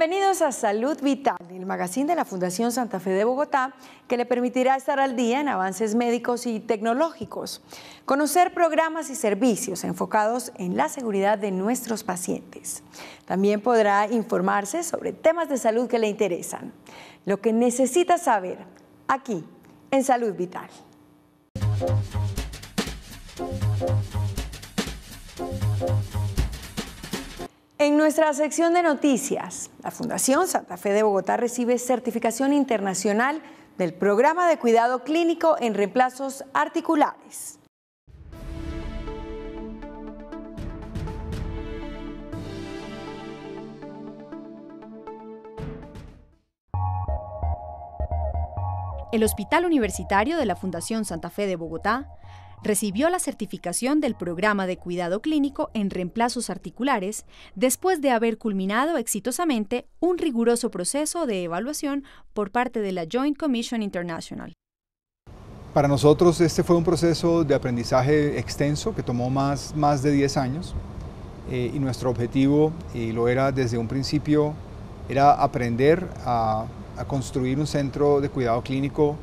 Bienvenidos a Salud Vital, el magazine de la Fundación Santa Fe de Bogotá, que le permitirá estar al día en avances médicos y tecnológicos, conocer programas y servicios enfocados en la seguridad de nuestros pacientes. También podrá informarse sobre temas de salud que le interesan. Lo que necesita saber aquí en Salud Vital. En nuestra sección de noticias, la Fundación Santa Fe de Bogotá recibe certificación internacional del programa de cuidado clínico en reemplazos articulares. El Hospital Universitario de la Fundación Santa Fe de Bogotá recibió la certificación del programa de cuidado clínico en reemplazos articulares después de haber culminado exitosamente un riguroso proceso de evaluación por parte de la Joint Commission International. Para nosotros este fue un proceso de aprendizaje extenso que tomó más, de 10 años eh, y nuestro objetivo, y lo era desde un principio, era aprender a construir un centro de cuidado clínico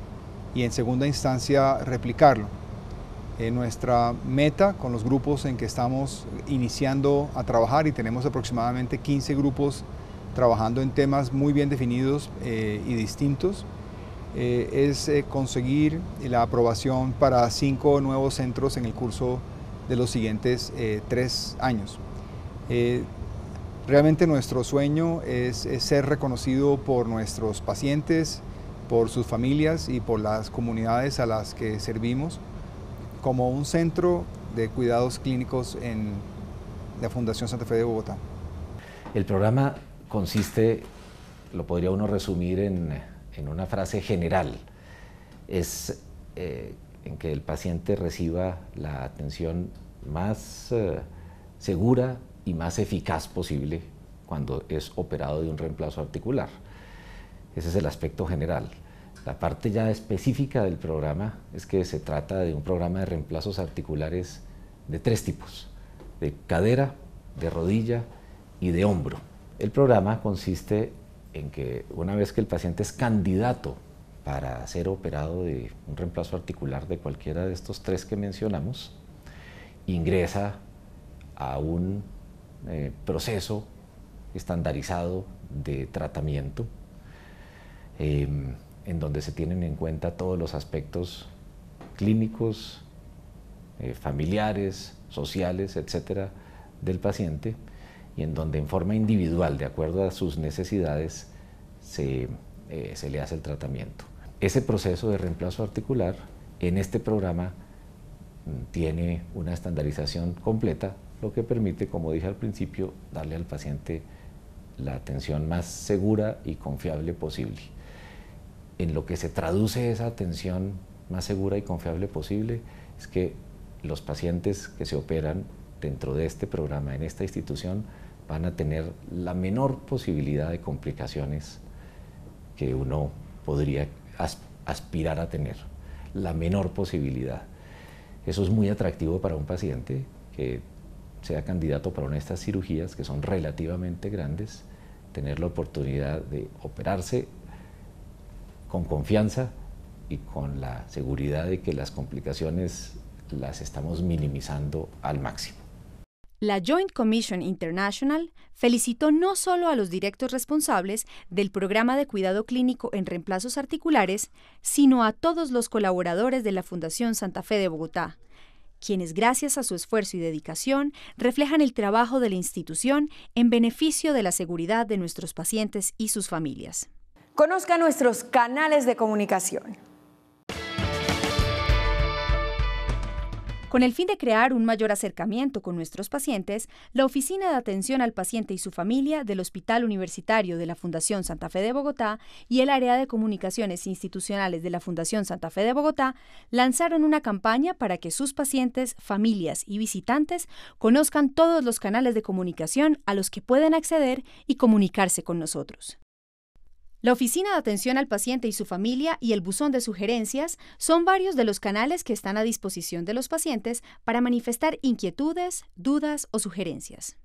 y en segunda instancia replicarlo. Eh, nuestra meta con los grupos en que estamos iniciando a trabajar y tenemos aproximadamente 15 grupos trabajando en temas muy bien definidos eh, y distintos, eh, es conseguir la aprobación para cinco nuevos centros en el curso de los siguientes tres años. realmente nuestro sueño es ser reconocido por nuestros pacientes, por sus familias y por las comunidades a las que servimos como un centro de cuidados clínicos en la Fundación Santa Fe de Bogotá. El programa consiste, lo podría uno resumir en, una frase general, es eh, en que el paciente reciba la atención más eh, segura y más eficaz posible cuando es operado de un reemplazo articular. Ese es el aspecto general. La parte ya específica del programa es que se trata de un programa de reemplazos articulares de tres tipos, de cadera, de rodilla y de hombro. El programa consiste en que una vez que el paciente es candidato para ser operado de un reemplazo articular de cualquiera de estos tres que mencionamos, ingresa a un eh, proceso estandarizado de tratamiento. Em, en donde se tienen en cuenta todos los aspectos clínicos, eh, familiares, sociales, etcétera, del paciente y en donde en forma individual, de acuerdo a sus necesidades, se eh, le hace el tratamiento. Ese proceso de reemplazo articular en este programa mm, tiene una estandarización completa, lo que permite, como dije al principio, darle al paciente la atención más segura y confiable posible en lo que se traduce esa atención más segura y confiable posible es que los pacientes que se operan dentro de este programa, en esta institución, van a tener la menor posibilidad de complicaciones que uno podría aspirar a tener, la menor posibilidad. Eso es muy atractivo para un paciente que sea candidato para una de estas cirugías que son relativamente grandes, tener la oportunidad de operarse con confianza y con la seguridad de que las complicaciones las estamos minimizando al máximo. La Joint Commission International felicitó no solo a los directos responsables del programa de cuidado clínico en reemplazos articulares, sino a todos los colaboradores de la Fundación Santa Fe de Bogotá, quienes gracias a su esfuerzo y dedicación reflejan el trabajo de la institución en beneficio de la seguridad de nuestros pacientes y sus familias. Conozca nuestros canales de comunicación. Con el fin de crear un mayor acercamiento con nuestros pacientes, la Oficina de Atención al Paciente y su Familia del Hospital Universitario de la Fundación Santa Fe de Bogotá y el Área de Comunicaciones Institucionales de la Fundación Santa Fe de Bogotá lanzaron una campaña para que sus pacientes, familias y visitantes conozcan todos los canales de comunicación a los que pueden acceder y comunicarse con nosotros. La oficina de atención al paciente y su familia y el buzón de sugerencias son varios de los canales que están a disposición de los pacientes para manifestar inquietudes, dudas o sugerencias.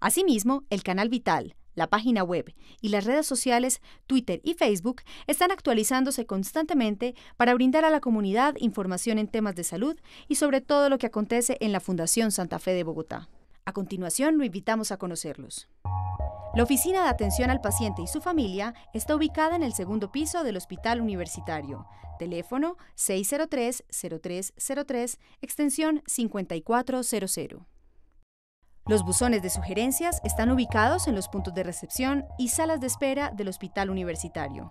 Asimismo, el canal Vital, la página web y las redes sociales Twitter y Facebook están actualizándose constantemente para brindar a la comunidad información en temas de salud y sobre todo lo que acontece en la Fundación Santa Fe de Bogotá. A continuación lo invitamos a conocerlos. La Oficina de Atención al Paciente y su familia está ubicada en el segundo piso del Hospital Universitario. Teléfono 603-0303, extensión 5400. Los buzones de sugerencias están ubicados en los puntos de recepción y salas de espera del Hospital Universitario.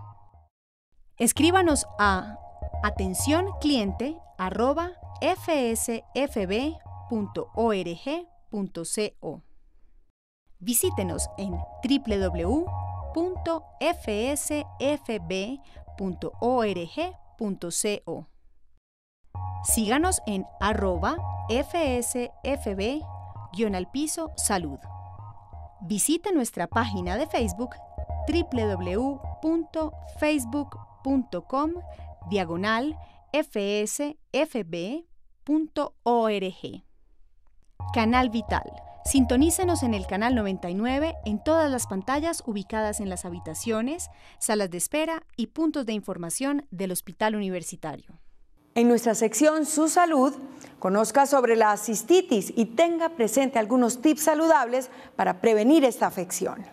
Escríbanos a atencióncliente.fsfb.org Visítenos en www.fsfb.org.co. Síganos en arroba fsfb-salud. Visite nuestra página de Facebook www.facebook.com diagonal fsfb.org. Canal Vital. Sintonícenos en el canal 99 en todas las pantallas ubicadas en las habitaciones, salas de espera y puntos de información del Hospital Universitario. En nuestra sección Su Salud, conozca sobre la cistitis y tenga presente algunos tips saludables para prevenir esta afección.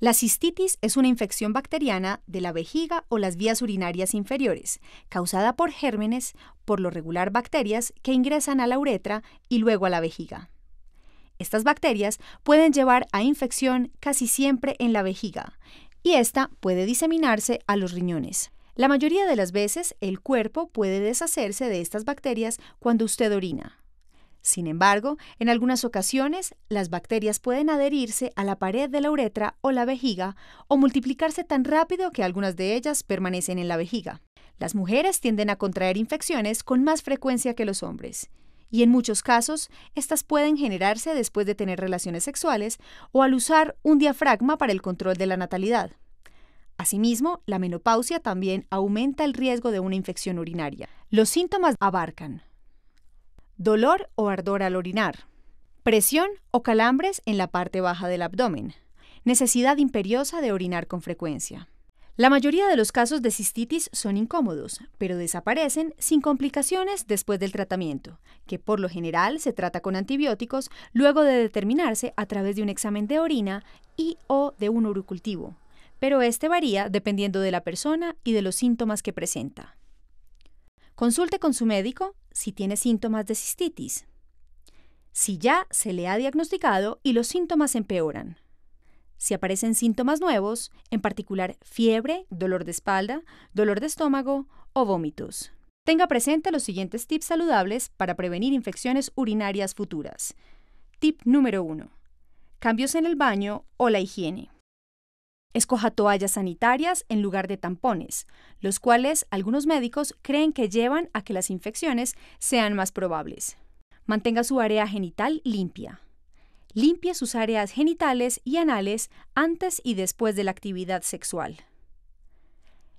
La cistitis es una infección bacteriana de la vejiga o las vías urinarias inferiores, causada por gérmenes, por lo regular bacterias que ingresan a la uretra y luego a la vejiga. Estas bacterias pueden llevar a infección casi siempre en la vejiga, y esta puede diseminarse a los riñones. La mayoría de las veces el cuerpo puede deshacerse de estas bacterias cuando usted orina. Sin embargo, en algunas ocasiones, las bacterias pueden adherirse a la pared de la uretra o la vejiga o multiplicarse tan rápido que algunas de ellas permanecen en la vejiga. Las mujeres tienden a contraer infecciones con más frecuencia que los hombres, y en muchos casos, estas pueden generarse después de tener relaciones sexuales o al usar un diafragma para el control de la natalidad. Asimismo, la menopausia también aumenta el riesgo de una infección urinaria. Los síntomas abarcan dolor o ardor al orinar, presión o calambres en la parte baja del abdomen, necesidad imperiosa de orinar con frecuencia. La mayoría de los casos de cistitis son incómodos, pero desaparecen sin complicaciones después del tratamiento, que por lo general se trata con antibióticos luego de determinarse a través de un examen de orina y o de un urocultivo, pero este varía dependiendo de la persona y de los síntomas que presenta. Consulte con su médico si tiene síntomas de cistitis, si ya se le ha diagnosticado y los síntomas empeoran. Si aparecen síntomas nuevos, en particular fiebre, dolor de espalda, dolor de estómago o vómitos. Tenga presente los siguientes tips saludables para prevenir infecciones urinarias futuras. Tip número 1. Cambios en el baño o la higiene. Escoja toallas sanitarias en lugar de tampones, los cuales algunos médicos creen que llevan a que las infecciones sean más probables. Mantenga su área genital limpia. Limpie sus áreas genitales y anales antes y después de la actividad sexual.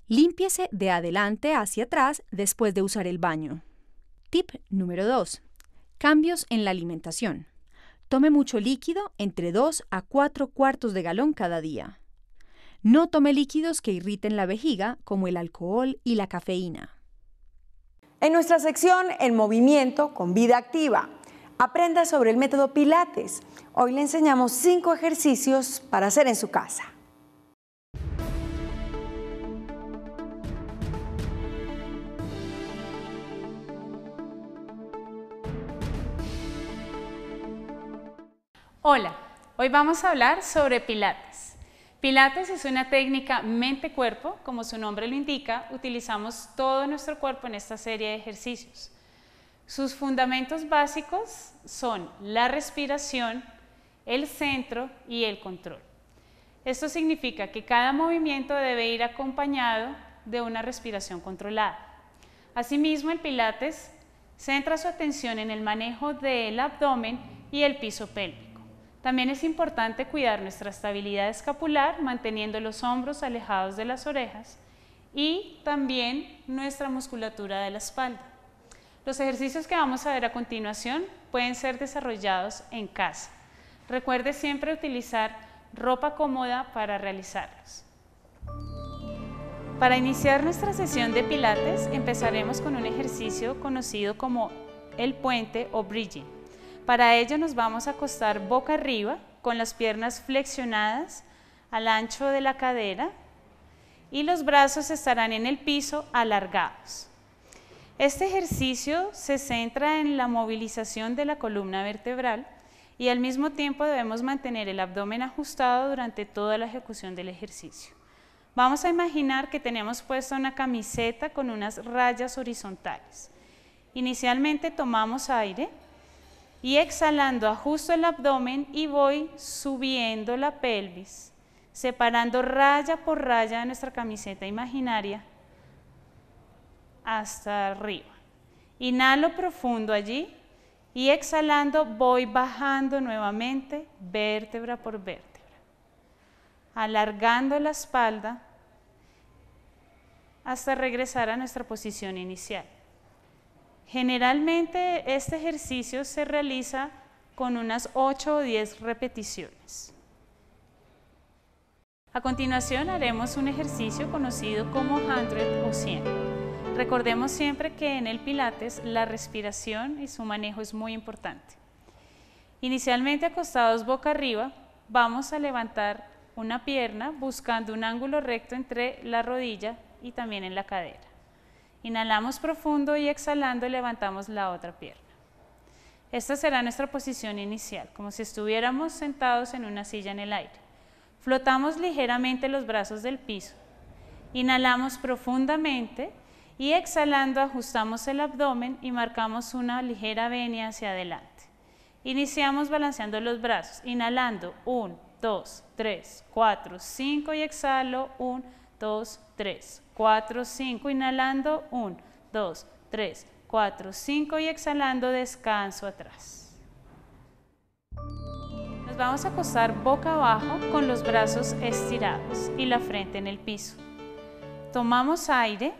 Límpiese de adelante hacia atrás después de usar el baño. Tip número 2. Cambios en la alimentación. Tome mucho líquido entre 2 a 4 cuartos de galón cada día. No tome líquidos que irriten la vejiga, como el alcohol y la cafeína. En nuestra sección En Movimiento con Vida Activa, aprenda sobre el método Pilates. Hoy le enseñamos cinco ejercicios para hacer en su casa. Hola, hoy vamos a hablar sobre Pilates. Pilates es una técnica mente-cuerpo, como su nombre lo indica, utilizamos todo nuestro cuerpo en esta serie de ejercicios. Sus fundamentos básicos son la respiración, el centro y el control. Esto significa que cada movimiento debe ir acompañado de una respiración controlada. Asimismo, el Pilates centra su atención en el manejo del abdomen y el piso pélvico. También es importante cuidar nuestra estabilidad escapular manteniendo los hombros alejados de las orejas y también nuestra musculatura de la espalda. Los ejercicios que vamos a ver a continuación pueden ser desarrollados en casa. Recuerde siempre utilizar ropa cómoda para realizarlos. Para iniciar nuestra sesión de pilates empezaremos con un ejercicio conocido como el puente o bridging. Para ello nos vamos a acostar boca arriba con las piernas flexionadas al ancho de la cadera y los brazos estarán en el piso alargados. Este ejercicio se centra en la movilización de la columna vertebral y al mismo tiempo debemos mantener el abdomen ajustado durante toda la ejecución del ejercicio. Vamos a imaginar que tenemos puesta una camiseta con unas rayas horizontales. Inicialmente tomamos aire y exhalando ajusto el abdomen y voy subiendo la pelvis, separando raya por raya de nuestra camiseta imaginaria hasta arriba. Inhalo profundo allí y exhalando voy bajando nuevamente vértebra por vértebra, alargando la espalda hasta regresar a nuestra posición inicial. Generalmente este ejercicio se realiza con unas 8 o 10 repeticiones. A continuación haremos un ejercicio conocido como 100 o 100. Recordemos siempre que en el Pilates la respiración y su manejo es muy importante. Inicialmente acostados boca arriba, vamos a levantar una pierna buscando un ángulo recto entre la rodilla y también en la cadera. Inhalamos profundo y exhalando levantamos la otra pierna. Esta será nuestra posición inicial, como si estuviéramos sentados en una silla en el aire. Flotamos ligeramente los brazos del piso. Inhalamos profundamente y exhalando ajustamos el abdomen y marcamos una ligera venia hacia adelante. Iniciamos balanceando los brazos, inhalando 1, 2, 3, 4, 5 y exhalo 1, 2, 3, 4, 5, inhalando, 1, 2, 3, 4, 5 y exhalando descanso atrás. Nos vamos a acostar boca abajo con los brazos estirados y la frente en el piso. Tomamos aire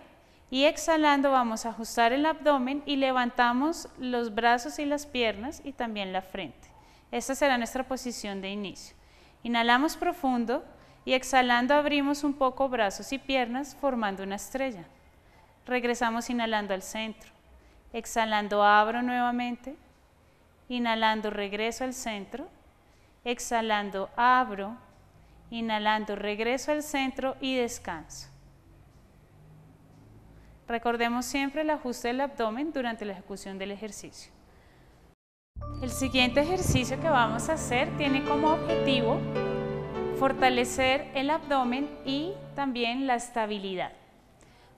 y exhalando vamos a ajustar el abdomen y levantamos los brazos y las piernas y también la frente. Esta será nuestra posición de inicio. Inhalamos profundo y exhalando abrimos un poco brazos y piernas formando una estrella. Regresamos inhalando al centro. Exhalando abro nuevamente. Inhalando regreso al centro. Exhalando abro. Inhalando regreso al centro y descanso. Recordemos siempre el ajuste del abdomen durante la ejecución del ejercicio. El siguiente ejercicio que vamos a hacer tiene como objetivo fortalecer el abdomen y también la estabilidad.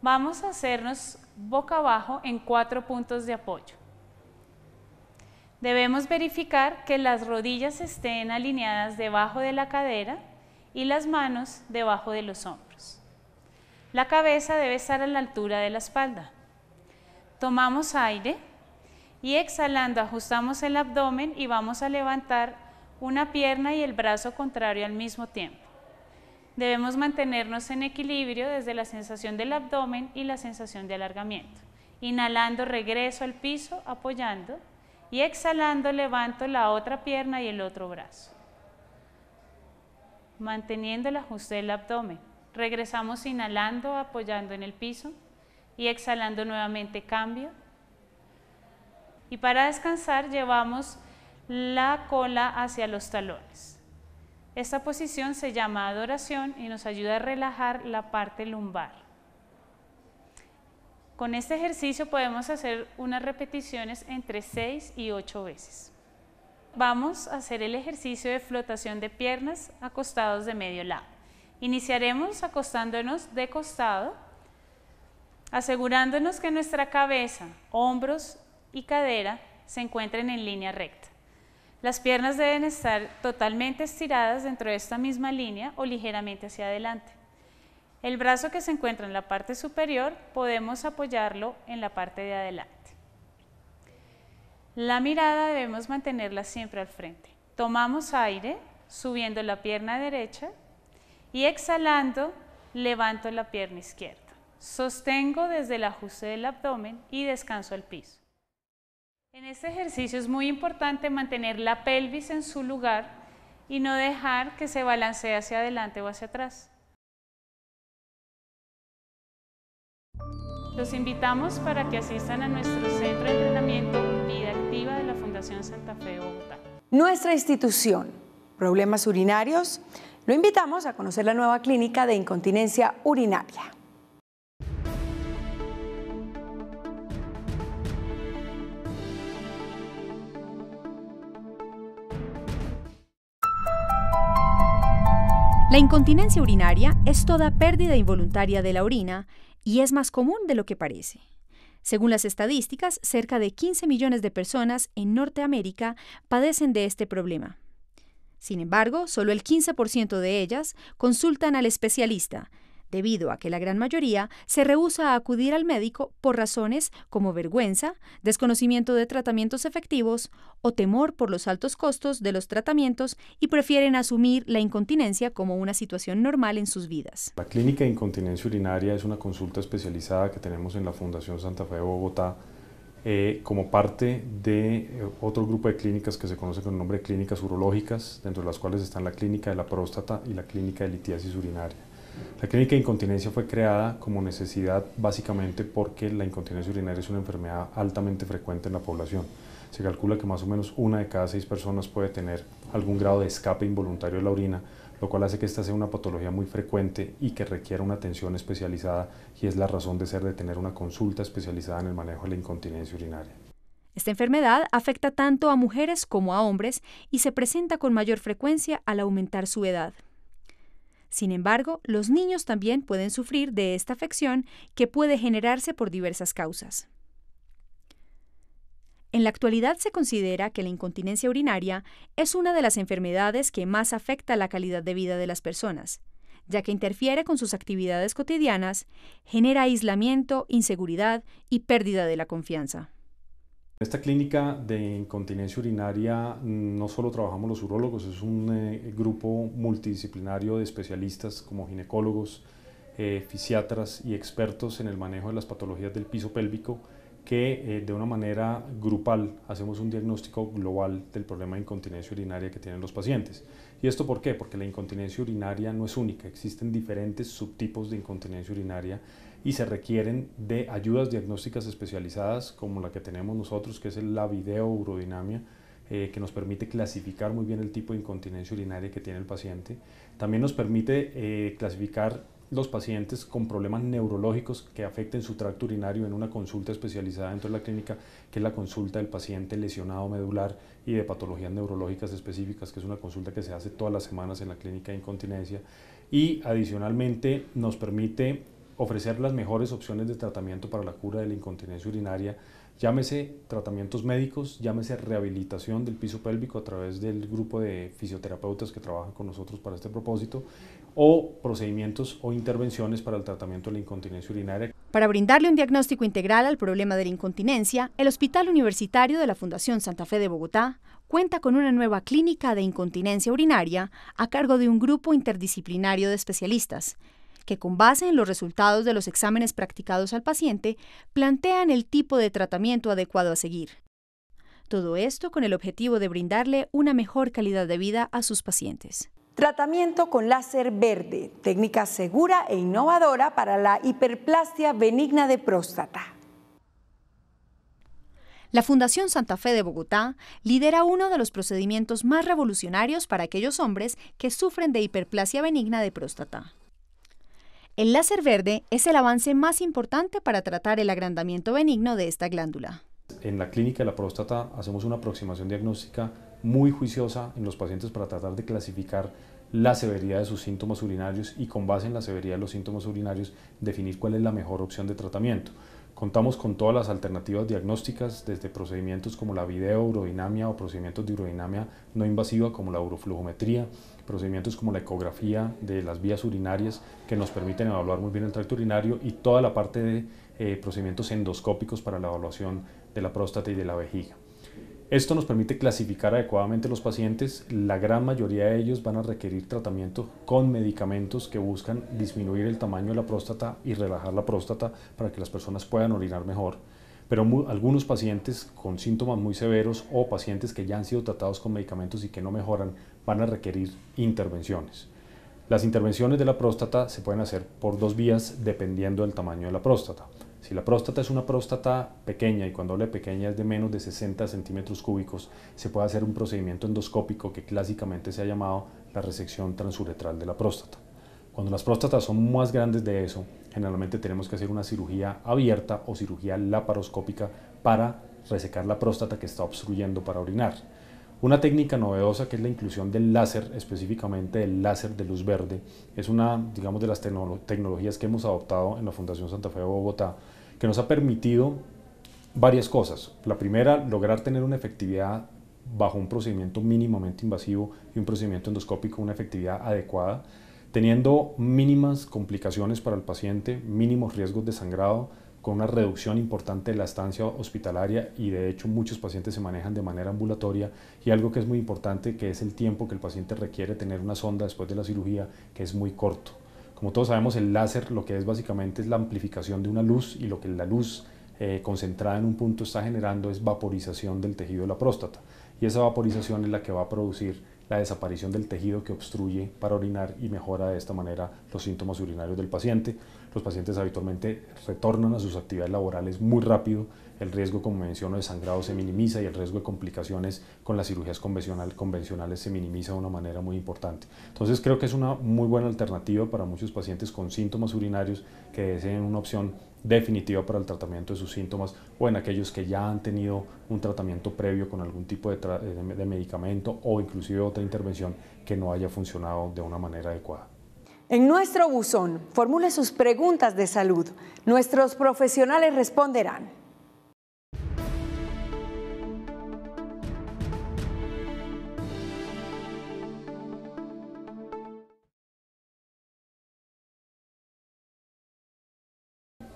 Vamos a hacernos boca abajo en cuatro puntos de apoyo. Debemos verificar que las rodillas estén alineadas debajo de la cadera y las manos debajo de los hombros. La cabeza debe estar a la altura de la espalda. Tomamos aire y exhalando ajustamos el abdomen y vamos a levantar una pierna y el brazo contrario al mismo tiempo. Debemos mantenernos en equilibrio desde la sensación del abdomen y la sensación de alargamiento. Inhalando regreso al piso apoyando y exhalando levanto la otra pierna y el otro brazo. Manteniendo el ajuste del abdomen. Regresamos inhalando apoyando en el piso y exhalando nuevamente cambio. Y para descansar llevamos la cola hacia los talones. Esta posición se llama adoración y nos ayuda a relajar la parte lumbar. Con este ejercicio podemos hacer unas repeticiones entre 6 y 8 veces. Vamos a hacer el ejercicio de flotación de piernas acostados de medio lado. Iniciaremos acostándonos de costado, asegurándonos que nuestra cabeza, hombros y cadera se encuentren en línea recta. Las piernas deben estar totalmente estiradas dentro de esta misma línea o ligeramente hacia adelante. El brazo que se encuentra en la parte superior podemos apoyarlo en la parte de adelante. La mirada debemos mantenerla siempre al frente. Tomamos aire subiendo la pierna derecha y exhalando levanto la pierna izquierda. Sostengo desde el ajuste del abdomen y descanso al piso. En este ejercicio es muy importante mantener la pelvis en su lugar y no dejar que se balancee hacia adelante o hacia atrás. Los invitamos para que asistan a nuestro centro de entrenamiento Vida Activa de la Fundación Santa Fe de Bogotá. Nuestra institución, Problemas Urinarios, lo invitamos a conocer la nueva clínica de incontinencia urinaria. La incontinencia urinaria es toda pérdida involuntaria de la orina y es más común de lo que parece. Según las estadísticas, cerca de 15 millones de personas en Norteamérica padecen de este problema. Sin embargo, solo el 15% de ellas consultan al especialista, debido a que la gran mayoría se rehúsa a acudir al médico por razones como vergüenza, desconocimiento de tratamientos efectivos o temor por los altos costos de los tratamientos y prefieren asumir la incontinencia como una situación normal en sus vidas. La clínica de incontinencia urinaria es una consulta especializada que tenemos en la Fundación Santa Fe de Bogotá eh, como parte de eh, otro grupo de clínicas que se conoce con el nombre de clínicas urológicas, dentro de las cuales están la clínica de la próstata y la clínica de litiasis urinaria. La clínica de incontinencia fue creada como necesidad básicamente porque la incontinencia urinaria es una enfermedad altamente frecuente en la población. Se calcula que más o menos una de cada seis personas puede tener algún grado de escape involuntario de la orina, lo cual hace que esta sea una patología muy frecuente y que requiera una atención especializada y es la razón de ser de tener una consulta especializada en el manejo de la incontinencia urinaria. Esta enfermedad afecta tanto a mujeres como a hombres y se presenta con mayor frecuencia al aumentar su edad. Sin embargo, los niños también pueden sufrir de esta afección que puede generarse por diversas causas. En la actualidad se considera que la incontinencia urinaria es una de las enfermedades que más afecta la calidad de vida de las personas, ya que interfiere con sus actividades cotidianas, genera aislamiento, inseguridad y pérdida de la confianza. En esta clínica de incontinencia urinaria no solo trabajamos los urólogos, es un eh, grupo multidisciplinario de especialistas como ginecólogos, eh, fisiatras y expertos en el manejo de las patologías del piso pélvico que eh, de una manera grupal hacemos un diagnóstico global del problema de incontinencia urinaria que tienen los pacientes. ¿Y esto por qué? Porque la incontinencia urinaria no es única, existen diferentes subtipos de incontinencia urinaria y se requieren de ayudas diagnósticas especializadas como la que tenemos nosotros, que es la videourodinamia, eh, que nos permite clasificar muy bien el tipo de incontinencia urinaria que tiene el paciente. También nos permite eh, clasificar los pacientes con problemas neurológicos que afecten su tracto urinario en una consulta especializada dentro de la clínica, que es la consulta del paciente lesionado medular y de patologías neurológicas específicas, que es una consulta que se hace todas las semanas en la clínica de incontinencia. Y adicionalmente nos permite ofrecer las mejores opciones de tratamiento para la cura de la incontinencia urinaria, llámese tratamientos médicos, llámese rehabilitación del piso pélvico a través del grupo de fisioterapeutas que trabajan con nosotros para este propósito, o procedimientos o intervenciones para el tratamiento de la incontinencia urinaria. Para brindarle un diagnóstico integral al problema de la incontinencia, el Hospital Universitario de la Fundación Santa Fe de Bogotá cuenta con una nueva clínica de incontinencia urinaria a cargo de un grupo interdisciplinario de especialistas que con base en los resultados de los exámenes practicados al paciente, plantean el tipo de tratamiento adecuado a seguir. Todo esto con el objetivo de brindarle una mejor calidad de vida a sus pacientes. Tratamiento con láser verde, técnica segura e innovadora para la hiperplastia benigna de próstata. La Fundación Santa Fe de Bogotá lidera uno de los procedimientos más revolucionarios para aquellos hombres que sufren de hiperplasia benigna de próstata. El láser verde es el avance más importante para tratar el agrandamiento benigno de esta glándula. En la clínica de la próstata hacemos una aproximación diagnóstica muy juiciosa en los pacientes para tratar de clasificar la severidad de sus síntomas urinarios y con base en la severidad de los síntomas urinarios definir cuál es la mejor opción de tratamiento. Contamos con todas las alternativas diagnósticas, desde procedimientos como la videourodinamia o procedimientos de urodinamia no invasiva como la uroflujometría, procedimientos como la ecografía de las vías urinarias que nos permiten evaluar muy bien el tracto urinario y toda la parte de eh, procedimientos endoscópicos para la evaluación de la próstata y de la vejiga. Esto nos permite clasificar adecuadamente los pacientes. La gran mayoría de ellos van a requerir tratamiento con medicamentos que buscan disminuir el tamaño de la próstata y relajar la próstata para que las personas puedan orinar mejor. Pero algunos pacientes con síntomas muy severos o pacientes que ya han sido tratados con medicamentos y que no mejoran van a requerir intervenciones. Las intervenciones de la próstata se pueden hacer por dos vías dependiendo del tamaño de la próstata. Si la próstata es una próstata pequeña, y cuando hablo de pequeña es de menos de 60 centímetros cúbicos, se puede hacer un procedimiento endoscópico que clásicamente se ha llamado la resección transuretral de la próstata. Cuando las próstatas son más grandes de eso, generalmente tenemos que hacer una cirugía abierta o cirugía laparoscópica para resecar la próstata que está obstruyendo para orinar. Una técnica novedosa que es la inclusión del láser, específicamente el láser de luz verde, es una, digamos, de las tecnologías que hemos adoptado en la Fundación Santa Fe de Bogotá, que nos ha permitido varias cosas. La primera, lograr tener una efectividad bajo un procedimiento mínimamente invasivo y un procedimiento endoscópico, una efectividad adecuada, teniendo mínimas complicaciones para el paciente, mínimos riesgos de sangrado, con una reducción importante de la estancia hospitalaria y de hecho muchos pacientes se manejan de manera ambulatoria y algo que es muy importante que es el tiempo que el paciente requiere tener una sonda después de la cirugía que es muy corto. Como todos sabemos el láser lo que es básicamente es la amplificación de una luz y lo que la luz eh, concentrada en un punto está generando es vaporización del tejido de la próstata y esa vaporización es la que va a producir la desaparición del tejido que obstruye para orinar y mejora de esta manera los síntomas urinarios del paciente. Los pacientes habitualmente retornan a sus actividades laborales muy rápido, el riesgo, como menciono, de sangrado se minimiza y el riesgo de complicaciones con las cirugías convencional, convencionales se minimiza de una manera muy importante. Entonces creo que es una muy buena alternativa para muchos pacientes con síntomas urinarios que deseen una opción definitiva para el tratamiento de sus síntomas o en aquellos que ya han tenido un tratamiento previo con algún tipo de, medicamento o inclusive otra intervención que no haya funcionado de una manera adecuada. En nuestro buzón, formule sus preguntas de salud. Nuestros profesionales responderán.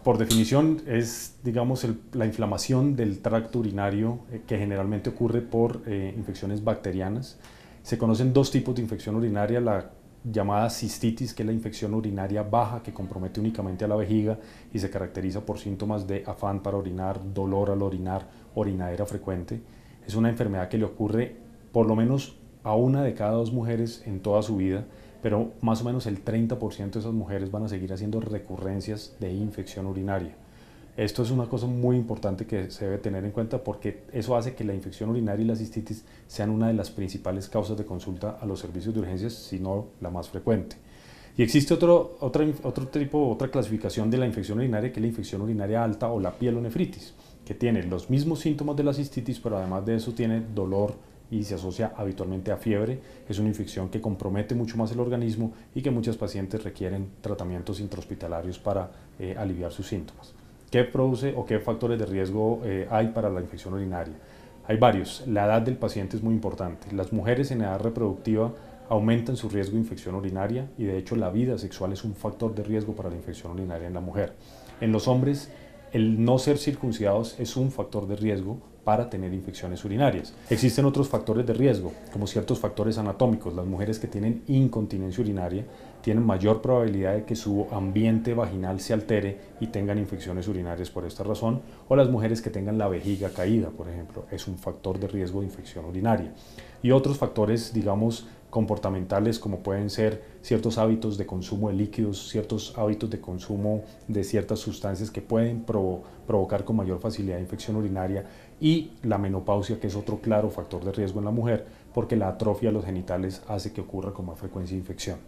por definición es, digamos, la inflamación del tracto urinario eh, que generalmente ocurre por eh, infecciones bacterianas. Se conocen dos tipos de infección urinaria, la llamada cistitis, que es la infección urinaria baja que compromete únicamente a la vejiga y se caracteriza por síntomas de afán para orinar, dolor al orinar, orinadera frecuente. Es una enfermedad que le ocurre por lo menos a una de cada dos mujeres en toda su vida pero más o menos el 30% de esas mujeres van a seguir haciendo recurrencias de infección urinaria. Esto es una cosa muy importante que se debe tener en cuenta porque eso hace que la infección urinaria y la cistitis sean una de las principales causas de consulta a los servicios de urgencias, si no la más frecuente. Y existe otro, otro tipo, otra clasificación de la infección urinaria que es la infección urinaria alta o la pielonefritis, que tiene los mismos síntomas de la cistitis, pero además de eso tiene dolor, y se asocia habitualmente a fiebre. Es una infección que compromete mucho más el organismo y que muchas pacientes requieren tratamientos intrahospitalarios para eh, aliviar sus síntomas. ¿Qué produce o qué factores de riesgo eh, hay para la infección urinaria? Hay varios. La edad del paciente es muy importante. Las mujeres en edad reproductiva aumentan su riesgo de infección urinaria y de hecho la vida sexual es un factor de riesgo para la infección urinaria en la mujer. En los hombres, el no ser circuncidados es un factor de riesgo para tener infecciones urinarias. Existen otros factores de riesgo, como ciertos factores anatómicos. Las mujeres que tienen incontinencia urinaria tienen mayor probabilidad de que su ambiente vaginal se altere y tengan infecciones urinarias por esta razón, o las mujeres que tengan la vejiga caída, por ejemplo, es un factor de riesgo de infección urinaria. Y otros factores, digamos, comportamentales como pueden ser ciertos hábitos de consumo de líquidos, ciertos hábitos de consumo de ciertas sustancias que pueden provocar con mayor facilidad infección urinaria, y la menopausia, que es otro claro factor de riesgo en la mujer, porque la atrofia de los genitales hace que ocurra con más frecuencia infección.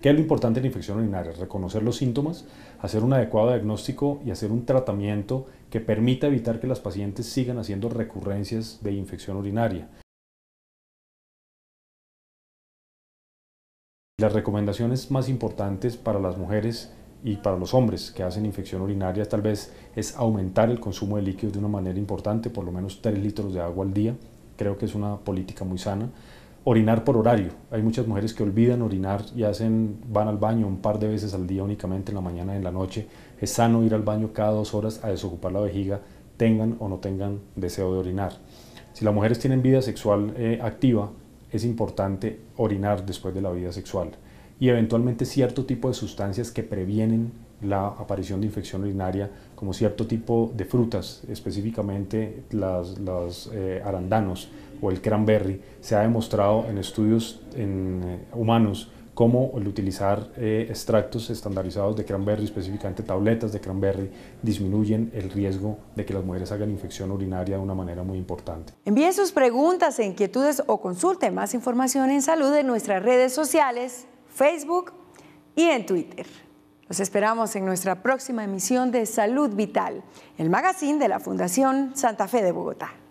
¿Qué es lo importante en la infección urinaria? Reconocer los síntomas, hacer un adecuado diagnóstico y hacer un tratamiento que permita evitar que las pacientes sigan haciendo recurrencias de infección urinaria. Las recomendaciones más importantes para las mujeres y para los hombres que hacen infección urinaria tal vez es aumentar el consumo de líquidos de una manera importante, por lo menos 3 litros de agua al día. Creo que es una política muy sana. Orinar por horario. Hay muchas mujeres que olvidan orinar y hacen, van al baño un par de veces al día únicamente en la mañana y en la noche. Es sano ir al baño cada dos horas a desocupar la vejiga, tengan o no tengan deseo de orinar. Si las mujeres tienen vida sexual eh, activa, es importante orinar después de la vida sexual y eventualmente cierto tipo de sustancias que previenen la aparición de infección urinaria, como cierto tipo de frutas, específicamente las, eh, arandanos o el cranberry, se ha demostrado en estudios en, eh, humanos cómo el utilizar eh, extractos estandarizados de cranberry, específicamente tabletas de cranberry, disminuyen el riesgo de que las mujeres hagan infección urinaria de una manera muy importante. Envíe sus preguntas e inquietudes o consulte más información en salud en nuestras redes sociales. Facebook y en Twitter. Los esperamos en nuestra próxima emisión de Salud Vital, el magazine de la Fundación Santa Fe de Bogotá.